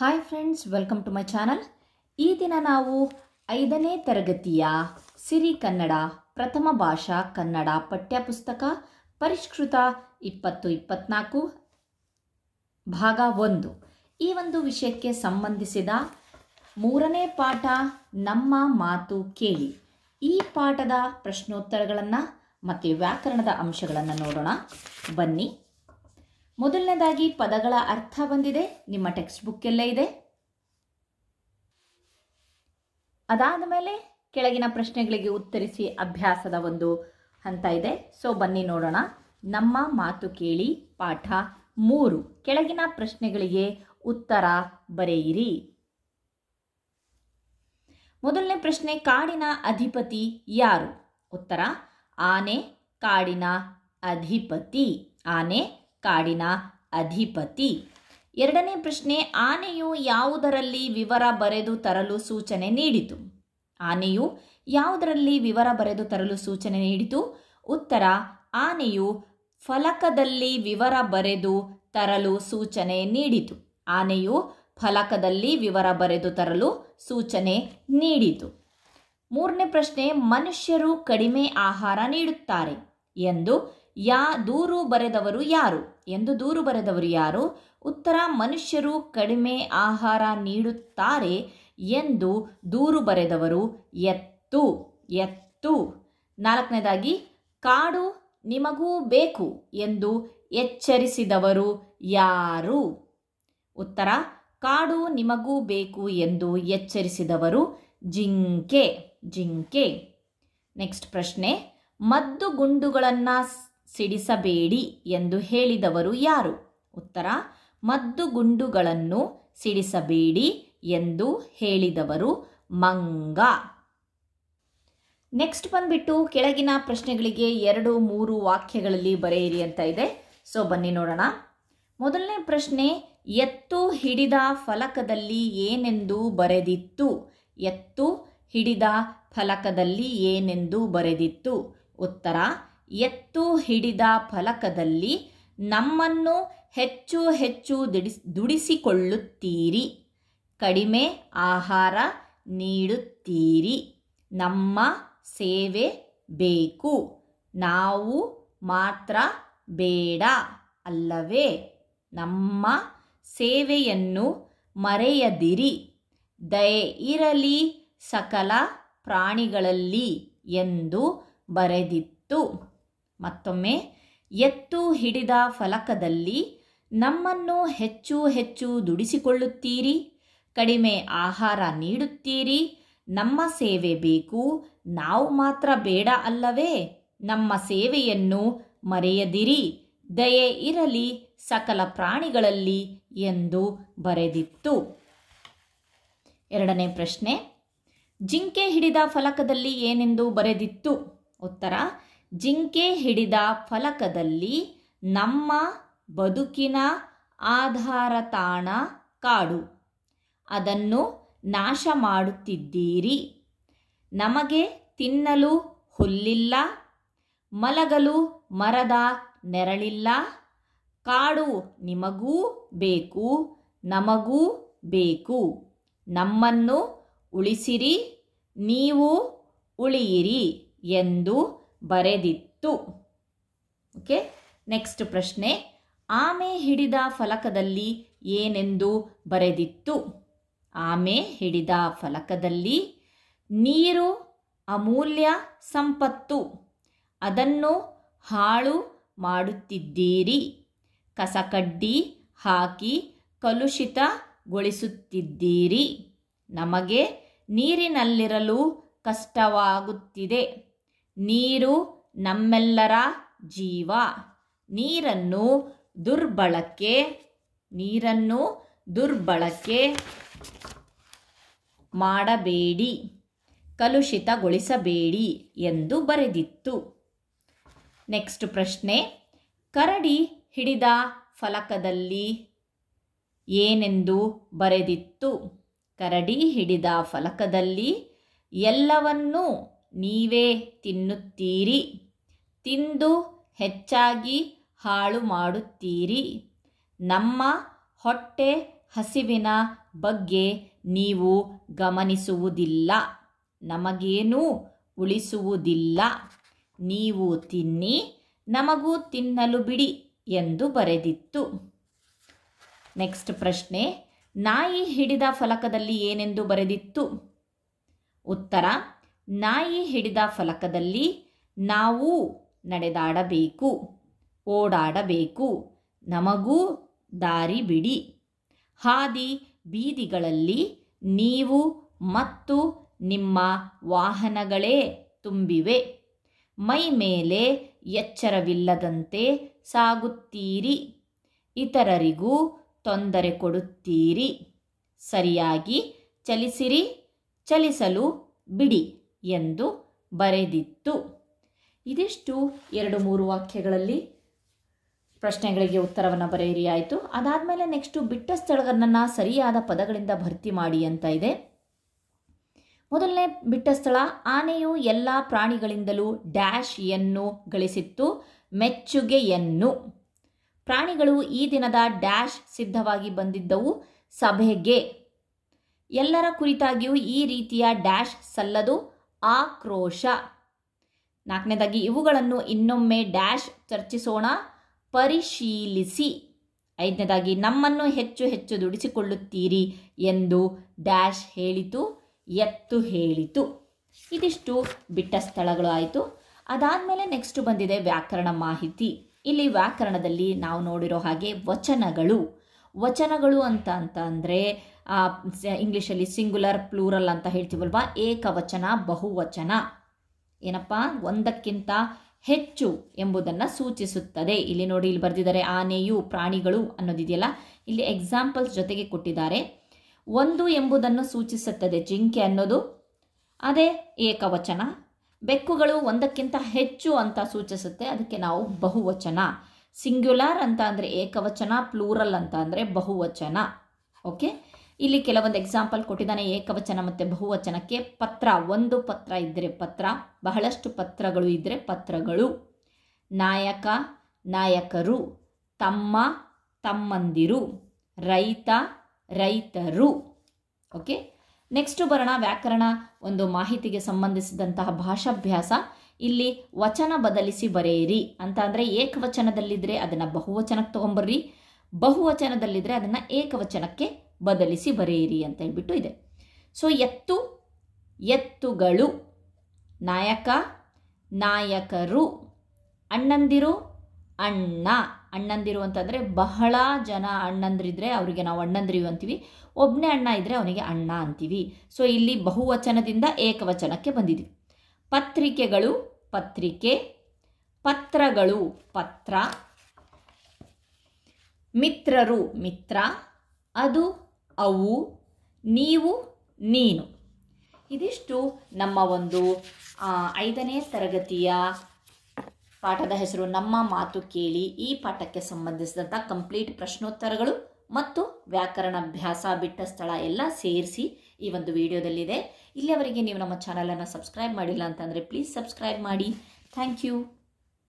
hi friends welcome to my channel ಈ ದಿನ ನಾವು ಐದನೇ ತರಗತಿಯ ಸಿರಿ ಕನ್ನಡ ಪ್ರಥಮ ಭಾಷಾ ಕನ್ನಡ ಪಠ್ಯಪುಸ್ತಕ ಪರಿಷ್ಕೃತ ಇಪ್ಪತ್ತು ಇಪ್ಪತ್ನಾಲ್ಕು ಭಾಗ ಒಂದು ಈ ಒಂದು ವಿಷಯಕ್ಕೆ ಸಂಬಂಧಿಸಿದ ಮೂರನೇ ಪಾಠ ನಮ್ಮ ಮಾತು ಕೇಳಿ ಈ ಪಾಠದ ಪ್ರಶ್ನೋತ್ತರಗಳನ್ನು ಮತ್ತು ವ್ಯಾಕರಣದ ಅಂಶಗಳನ್ನು ನೋಡೋಣ ಬನ್ನಿ ಮೊದಲನೇದಾಗಿ ಪದಗಳ ಅರ್ಥ ಬಂದಿದೆ ನಿಮ್ಮ ಟೆಕ್ಸ್ಟ್ ಬುಕ್ ಎಲ್ಲ ಇದೆ ಅದಾದ ಮೇಲೆ ಕೆಳಗಿನ ಪ್ರಶ್ನೆಗಳಿಗೆ ಉತ್ತರಿಸಿ ಅಭ್ಯಾಸದ ಒಂದು ಹಂತ ಇದೆ ಸೊ ಬನ್ನಿ ನೋಡೋಣ ನಮ್ಮ ಮಾತು ಕೇಳಿ ಪಾಠ ಮೂರು ಕೆಳಗಿನ ಪ್ರಶ್ನೆಗಳಿಗೆ ಉತ್ತರ ಬರೆಯಿರಿ ಮೊದಲನೇ ಪ್ರಶ್ನೆ ಕಾಡಿನ ಅಧಿಪತಿ ಯಾರು ಉತ್ತರ ಆನೆ ಕಾಡಿನ ಅಧಿಪತಿ ಆನೆ ಕಾಡಿನ ಅಧಿಪತಿ ಎರಡನೇ ಪ್ರಶ್ನೆ ಆನೆಯು ಯಾವುದರಲ್ಲಿ ವಿವರ ಬರೆದು ತರಲು ಸೂಚನೆ ನೀಡಿತು ಆನೆಯು ಯಾವುದರಲ್ಲಿ ವಿವರ ಬರೆದು ತರಲು ಸೂಚನೆ ನೀಡಿತು ಉತ್ತರ ಆನೆಯು ಫಲಕದಲ್ಲಿ ವಿವರ ಬರೆದು ತರಲು ಸೂಚನೆ ನೀಡಿತು ಆನೆಯು ಫಲಕದಲ್ಲಿ ವಿವರ ಬರೆದು ತರಲು ಸೂಚನೆ ನೀಡಿತು ಮೂರನೇ ಪ್ರಶ್ನೆ ಮನುಷ್ಯರು ಕಡಿಮೆ ಆಹಾರ ನೀಡುತ್ತಾರೆ ಎಂದು ಯಾ ದೂರು ಬರೆದವರು ಯಾರು ಎಂದು ದೂರು ಬರೆದವರು ಯಾರು ಉತ್ತರ ಮನುಷ್ಯರು ಕಡಿಮೆ ಆಹಾರ ನೀಡುತ್ತಾರೆ ಎಂದು ದೂರು ಬರೆದವರು ಎತ್ತು ಎತ್ತು ನಾಲ್ಕನೇದಾಗಿ ಕಾಡು ನಿಮಗೂ ಬೇಕು ಎಂದು ಎಚ್ಚರಿಸಿದವರು ಯಾರು ಉತ್ತರ ಕಾಡು ನಿಮಗೂ ಬೇಕು ಎಂದು ಎಚ್ಚರಿಸಿದವರು ಜಿಂಕೆ ಜಿಂಕೆ ನೆಕ್ಸ್ಟ್ ಪ್ರಶ್ನೆ ಮದ್ದು ಗುಂಡುಗಳನ್ನು ಸಿಡಿಸಬೇಡಿ ಎಂದು ಹೇಳಿದವರು ಯಾರು ಉತ್ತರ ಮದ್ದು ಗುಂಡುಗಳನ್ನು ಸಿಡಿಸಬೇಡಿ ಎಂದು ಹೇಳಿದವರು ಮಂಗ ನೆಕ್ಸ್ಟ್ ಬಂದ್ಬಿಟ್ಟು ಕೆಳಗಿನ ಪ್ರಶ್ನೆಗಳಿಗೆ ಎರಡು ಮೂರು ವಾಕ್ಯಗಳಲ್ಲಿ ಬರೆಯಿರಿ ಅಂತ ಇದೆ ಸೊ ಬನ್ನಿ ನೋಡೋಣ ಮೊದಲನೇ ಪ್ರಶ್ನೆ ಎತ್ತು ಹಿಡಿದ ಫಲಕದಲ್ಲಿ ಏನೆಂದು ಬರೆದಿತ್ತು ಎತ್ತು ಹಿಡಿದ ಫಲಕದಲ್ಲಿ ಏನೆಂದು ಬರೆದಿತ್ತು ಉತ್ತರ ಎತ್ತು ಹಿಡಿದ ಫಲಕದಲ್ಲಿ ನಮ್ಮನ್ನು ಹೆಚ್ಚು ಹೆಚ್ಚು ದುಡಿಸ್ ದುಡಿಸಿಕೊಳ್ಳುತ್ತೀರಿ ಕಡಿಮೆ ಆಹಾರ ನೀಡುತ್ತೀರಿ ನಮ್ಮ ಸೇವೆ ಬೇಕು ನಾವು ಮಾತ್ರ ಬೇಡ ಅಲ್ಲವೇ ನಮ್ಮ ಸೇವೆಯನ್ನು ಮರೆಯದಿರಿ ದಯೆ ಇರಲಿ ಸಕಲ ಪ್ರಾಣಿಗಳಲ್ಲಿ ಎಂದು ಬರೆದಿತ್ತು ಮತ್ತೊಮ್ಮೆ ಎತ್ತು ಹಿಡಿದ ಫಲಕದಲ್ಲಿ ನಮ್ಮನ್ನು ಹೆಚ್ಚು ಹೆಚ್ಚು ದುಡಿಸಿಕೊಳ್ಳುತ್ತೀರಿ ಕಡಿಮೆ ಆಹಾರ ನೀಡುತ್ತೀರಿ ನಮ್ಮ ಸೇವೆ ಬೇಕು ನಾವು ಮಾತ್ರ ಬೇಡ ಅಲ್ಲವೇ ನಮ್ಮ ಸೇವೆಯನ್ನು ಮರೆಯದಿರಿ ದಯೆ ಇರಲಿ ಸಕಲ ಪ್ರಾಣಿಗಳಲ್ಲಿ ಎಂದು ಬರೆದಿತ್ತು ಎರಡನೇ ಪ್ರಶ್ನೆ ಜಿಂಕೆ ಹಿಡಿದ ಫಲಕದಲ್ಲಿ ಏನೆಂದು ಬರೆದಿತ್ತು ಉತ್ತರ ಜಿಂಕೆ ಹಿಡಿದ ಫಲಕದಲ್ಲಿ ನಮ್ಮ ಬದುಕಿನ ಆಧಾರ ತಾಣ ಕಾಡು ಅದನ್ನು ನಾಶ ಮಾಡುತ್ತಿದ್ದೀರಿ ನಮಗೆ ತಿನ್ನಲು ಹುಲ್ಲಿಲ್ಲ ಮಲಗಲು ಮರದ ನೆರಳಿಲ್ಲ ಕಾಡು ನಿಮಗೂ ಬೇಕು ನಮಗೂ ಬೇಕು ನಮ್ಮನ್ನು ಉಳಿಸಿರಿ ನೀವು ಉಳಿಯಿರಿ ಎಂದು ಬರೆದಿತ್ತು ಓಕೆ ನೆಕ್ಸ್ಟ್ ಪ್ರಶ್ನೆ ಆಮೆ ಹಿಡಿದ ಫಲಕದಲ್ಲಿ ಏನೆಂದು ಬರೆದಿತ್ತು ಆಮೆ ಹಿಡಿದ ಫಲಕದಲ್ಲಿ ನೀರು ಅಮೂಲ್ಯ ಸಂಪತ್ತು ಅದನ್ನು ಹಾಳು ಮಾಡುತ್ತಿದ್ದೀರಿ ಕಸಕಡ್ಡಿ ಹಾಕಿ ಕಲುಷಿತಗೊಳಿಸುತ್ತಿದ್ದೀರಿ ನಮಗೆ ನೀರಿನಲ್ಲಿರಲು ಕಷ್ಟವಾಗುತ್ತಿದೆ ನೀರು ನಮ್ಮೆಲ್ಲರ ಜೀವ ನೀರನ್ನು ದುರ್ಬಳಕೆ ನೀರನ್ನು ದುರ್ಬಳಕೆ ಮಾಡಬೇಡಿ ಕಲುಷಿತಗೊಳಿಸಬೇಡಿ ಎಂದು ಬರೆದಿತ್ತು ನೆಕ್ಸ್ಟ್ ಪ್ರಶ್ನೆ ಕರಡಿ ಹಿಡಿದ ಫಲಕದಲ್ಲಿ ಏನೆಂದು ಬರೆದಿತ್ತು ಕರಡಿ ಹಿಡಿದ ಫಲಕದಲ್ಲಿ ಎಲ್ಲವನ್ನೂ ನೀವೇ ತಿನ್ನುತ್ತೀರಿ ತಿಂದು ಹೆಚ್ಚಾಗಿ ಹಾಳು ಮಾಡುತ್ತೀರಿ ನಮ್ಮ ಹೊಟ್ಟೆ ಹಸಿವಿನ ಬಗ್ಗೆ ನೀವು ಗಮನಿಸುವುದಿಲ್ಲ ನಮಗೇನೂ ಉಳಿಸುವುದಿಲ್ಲ ನೀವು ತಿನ್ನಿ ನಮಗೂ ತಿನ್ನಲು ಬಿಡಿ ಎಂದು ಬರೆದಿತ್ತು ನೆಕ್ಸ್ಟ್ ಪ್ರಶ್ನೆ ನಾಯಿ ಹಿಡಿದ ಫಲಕದಲ್ಲಿ ಏನೆಂದು ಬರೆದಿತ್ತು ಉತ್ತರ ನಾಯಿ ಹಿಡಿದ ಫಲಕದಲ್ಲಿ ನಾವು ನಡೆದಾಡಬೇಕು ಓಡಾಡಬೇಕು ನಮಗೂ ದಾರಿ ಬಿಡಿ ಹಾದಿ ಬೀದಿಗಳಲ್ಲಿ ನೀವು ಮತ್ತು ನಿಮ್ಮ ವಾಹನಗಳೇ ತುಂಬಿವೆ ಮೈ ಮೇಲೆ ಎಚ್ಚರವಿಲ್ಲದಂತೆ ಸಾಗುತ್ತೀರಿ ಇತರರಿಗೂ ತೊಂದರೆ ಕೊಡುತ್ತೀರಿ ಸರಿಯಾಗಿ ಚಲಿಸಿರಿ ಚಲಿಸಲು ಬಿಡಿ ಎಂದು ಬರೆದಿತ್ತು ಇದಿಷ್ಟು ಎರಡು ಮೂರು ವಾಕ್ಯಗಳಲ್ಲಿ ಪ್ರಶ್ನೆಗಳಿಗೆ ಉತ್ತರವನ್ನು ಬರೆಯಿರಿ ಆಯಿತು ಅದಾದಮೇಲೆ ನೆಕ್ಸ್ಟು ಬಿಟ್ಟ ಸ್ಥಳಗಳನ್ನು ಸರಿಯಾದ ಪದಗಳಿಂದ ಭರ್ತಿ ಮಾಡಿ ಅಂತ ಇದೆ ಮೊದಲನೇ ಬಿಟ್ಟ ಸ್ಥಳ ಆನೆಯು ಎಲ್ಲ ಪ್ರಾಣಿಗಳಿಂದಲೂ ಡ್ಯಾಶ್ ಯನ್ನು ಗಳಿಸಿತ್ತು ಮೆಚ್ಚುಗೆಯನ್ನು ಪ್ರಾಣಿಗಳು ಈ ದಿನದ ಡ್ಯಾಶ್ ಸಿದ್ಧವಾಗಿ ಬಂದಿದ್ದವು ಸಭೆಗೆ ಎಲ್ಲರ ಕುರಿತಾಗಿಯೂ ಈ ರೀತಿಯ ಡ್ಯಾಶ್ ಸಲ್ಲದು ಆಕ್ರೋಶ ನಾಲ್ಕನೇದಾಗಿ ಇವುಗಳನ್ನು ಇನ್ನೊಮ್ಮೆ ಡ್ಯಾಶ್ ಚರ್ಚಿಸೋಣ ಪರಿಶೀಲಿಸಿ ಐದನೇದಾಗಿ ನಮ್ಮನ್ನು ಹೆಚ್ಚು ಹೆಚ್ಚು ದುಡಿಸಿಕೊಳ್ಳುತ್ತೀರಿ ಎಂದು ಡ್ಯಾಶ್ ಹೇಳಿತು ಎತ್ತು ಹೇಳಿತು ಇದಿಷ್ಟು ಬಿಟ್ಟ ಸ್ಥಳಗಳು ಆಯಿತು ಅದಾದಮೇಲೆ ನೆಕ್ಸ್ಟ್ ಬಂದಿದೆ ವ್ಯಾಕರಣ ಮಾಹಿತಿ ಇಲ್ಲಿ ವ್ಯಾಕರಣದಲ್ಲಿ ನಾವು ನೋಡಿರೋ ಹಾಗೆ ವಚನಗಳು ವಚನಗಳು ಅಂತ ಅಂತ ಅಂದರೆ ಇಂಗ್ಲೀಷಲ್ಲಿ ಸಿಂಗುಲರ್ ಪ್ಲೂರಲ್ ಅಂತ ಹೇಳ್ತೀವಲ್ವಾ ಏಕವಚನ ಬಹುವಚನ ಏನಪ್ಪ ಒಂದಕ್ಕಿಂತ ಹೆಚ್ಚು ಎಂಬುದನ್ನು ಸೂಚಿಸುತ್ತದೆ ಇಲ್ಲಿ ನೋಡಿ ಇಲ್ಲಿ ಬರೆದಿದ್ದಾರೆ ಆನೆಯು ಪ್ರಾಣಿಗಳು ಅನ್ನೋದಿದೆಯಲ್ಲ ಇಲ್ಲಿ ಎಕ್ಸಾಂಪಲ್ಸ್ ಜೊತೆಗೆ ಕೊಟ್ಟಿದ್ದಾರೆ ಒಂದು ಎಂಬುದನ್ನು ಸೂಚಿಸುತ್ತದೆ ಜಿಂಕೆ ಅನ್ನೋದು ಅದೇ ಏಕವಚನ ಬೆಕ್ಕುಗಳು ಒಂದಕ್ಕಿಂತ ಹೆಚ್ಚು ಅಂತ ಸೂಚಿಸುತ್ತೆ ಅದಕ್ಕೆ ನಾವು ಬಹುವಚನ ಸಿಂಗ್ಯುಲರ್ ಅಂತ ಅಂದರೆ ಏಕವಚನ ಪ್ಲೂರಲ್ ಅಂತ ಅಂದರೆ ಬಹುವಚನ ಓಕೆ ಇಲ್ಲಿ ಕೆಲವೊಂದು ಎಕ್ಸಾಂಪಲ್ ಕೊಟ್ಟಿದ್ದಾನೆ ಏಕವಚನ ಮತ್ತು ಬಹುವಚನಕ್ಕೆ ಪತ್ರ ಒಂದು ಪತ್ರ ಇದ್ದರೆ ಪತ್ರ ಬಹಳಷ್ಟು ಪತ್ರಗಳು ಇದ್ದರೆ ಪತ್ರಗಳು ನಾಯಕ ನಾಯಕರು ತಮ್ಮ ತಮ್ಮಂದಿರು ರೈತ ರೈತರು ಓಕೆ ನೆಕ್ಸ್ಟ್ ಬರೋಣ ವ್ಯಾಕರಣ ಒಂದು ಮಾಹಿತಿಗೆ ಸಂಬಂಧಿಸಿದಂತಹ ಭಾಷಾಭ್ಯಾಸ ಇಲ್ಲಿ ವಚನ ಬದಲಿಸಿ ಬರೆಯಿರಿ ಅಂತ ಅಂದರೆ ಏಕವಚನದಲ್ಲಿದ್ದರೆ ಅದನ್ನು ಬಹುವಚನಕ್ಕೆ ತೊಗೊಂಬರ್ರಿ ಬಹುವಚನದಲ್ಲಿದ್ದರೆ ಅದನ್ನು ಏಕವಚನಕ್ಕೆ ಬದಲಿಸಿ ಬರೆಯಿರಿ ಅಂತ ಹೇಳ್ಬಿಟ್ಟು ಇದೆ ಸೊ ಎತ್ತು ಎತ್ತುಗಳು ನಾಯಕ ನಾಯಕರು ಅಣ್ಣಂದಿರು ಅಣ್ಣ ಅಣ್ಣಂದಿರು ಅಂತಂದರೆ ಬಹಳ ಜನ ಅಣ್ಣಂದ್ರಿದ್ರೆ ಅವರಿಗೆ ನಾವು ಅಣ್ಣಂದಿರು ಅಂತೀವಿ ಒಬ್ಬನೇ ಅಣ್ಣ ಇದ್ದರೆ ಅವನಿಗೆ ಅಣ್ಣ ಅಂತೀವಿ ಸೊ ಇಲ್ಲಿ ಬಹುವಚನದಿಂದ ಏಕವಚನಕ್ಕೆ ಬಂದಿದ್ದೀವಿ ಪತ್ರಿಕೆಗಳು ಪತ್ರಿಕೆ ಪತ್ರಗಳು ಪತ್ರ ಮಿತ್ರರು ಮಿತ್ರ ಅದು ಅವು ನೀವು ನೀನು ಇದಿಷ್ಟು ನಮ್ಮ ಒಂದು ಐದನೇ ತರಗತಿಯ ಪಾಠದ ಹೆಸರು ನಮ್ಮ ಮಾತು ಕೇಳಿ ಈ ಪಾಠಕ್ಕೆ ಸಂಬಂಧಿಸಿದಂಥ ಕಂಪ್ಲೀಟ್ ಪ್ರಶ್ನೋತ್ತರಗಳು ಮತ್ತು ವ್ಯಾಕರಣ ಅಭ್ಯಾಸ ಬಿಟ್ಟ ಸ್ಥಳ ಎಲ್ಲ ಸೇರಿಸಿ ಈ ಒಂದು ವಿಡಿಯೋದಲ್ಲಿದೆ ಇಲ್ಲಿಯವರೆಗೆ ನೀವು ನಮ್ಮ ಚಾನಲನ್ನು ಸಬ್ಸ್ಕ್ರೈಬ್ ಮಾಡಿಲ್ಲ ಅಂತಂದರೆ ಪ್ಲೀಸ್ ಸಬ್ಸ್ಕ್ರೈಬ್ ಮಾಡಿ ಥ್ಯಾಂಕ್ ಯು